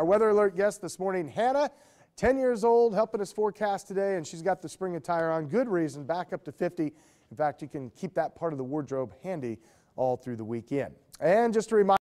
Our weather alert guest this morning, Hannah, 10 years old, helping us forecast today, and she's got the spring attire on. Good reason, back up to 50. In fact, you can keep that part of the wardrobe handy all through the weekend. And just a reminder,